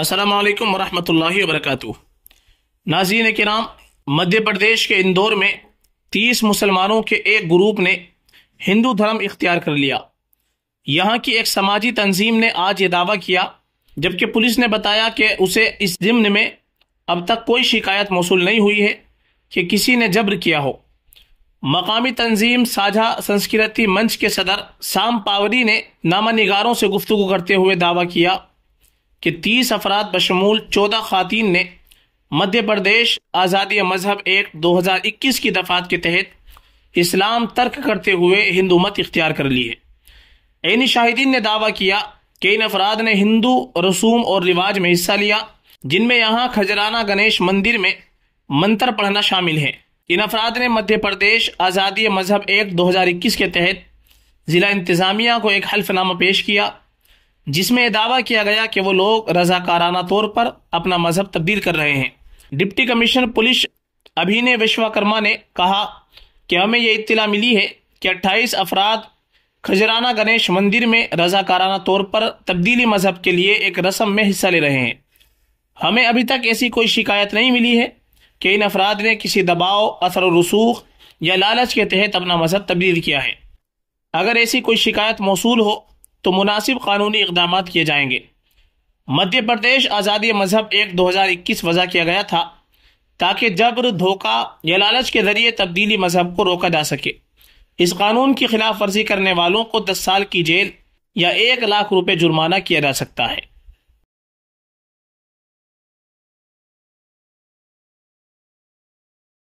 अस्सलाम वालेकुम वरहमतुल्लाहि वबरकातुहू के नाम मध्य प्रदेश के इंदौर में तीस मुसलमानों के एक ग्रुप ने हिंदू धर्म इख्तियार कर लिया यहाँ की एक समाजी तंजीम ने आज ये दावा किया जबकि पुलिस ने बताया कि उसे इस जिम्न में अब तक कोई शिकायत मौसू नहीं हुई है कि किसी ने जब्र किया हो मकामी तंजीम साझा संस्कृति मंच के सदर साम पावरी ने नामा निगारों से गुफ्तु करते हुए दावा किया कि तीस अफराद बशमूल चौदह खातन ने मध्य प्रदेश आज़ादी मजहब एक्ट इक्कीस की दफात के तहत इस्लाम तर्क करते हुए हिंदू मत इख्तियार कर लिए इन शाहिदीन ने दावा किया कि इन अफराद ने हिंदू रसूम और रिवाज में हिस्सा लिया जिनमें यहाँ खजराना गणेश मंदिर में मंत्र पढ़ना शामिल है इन अफराद ने मध्य प्रदेश आज़ादी मजहब एक्ट इक्कीस के तहत ज़िला इंतज़ामिया को एक हल्फनामा पेश किया जिसमें दावा किया गया कि वो लोग रजाकाराना तौर पर अपना मजहब तब्दील कर रहे हैं डिप्टी कमिश्नर पुलिस अभिनय विश्वकर्मा ने कहा कि हमें यह इतला मिली है कि 28 अफराद खजराना गणेश मंदिर में रजाकाराना तौर पर तब्दीली मजहब के लिए एक रस्म में हिस्सा ले रहे हैं हमें अभी तक ऐसी कोई शिकायत नहीं मिली है कि इन अफराद ने किसी दबाव असर रसूख या लालच के तहत अपना मजहब तब्दील किया है अगर ऐसी कोई शिकायत मौसू हो तो मुनासिब कानूनी इकदाम किए जाएंगे मध्य प्रदेश आज़ादी मजहब एक 2021 वजह किया गया था ताकि जबर धोखा या लालच के जरिए तब्दीली मजहब को रोका जा सके इस कानून की खिलाफ वर्जी करने वालों को दस साल की जेल या एक लाख रुपये जुर्माना किया जा सकता है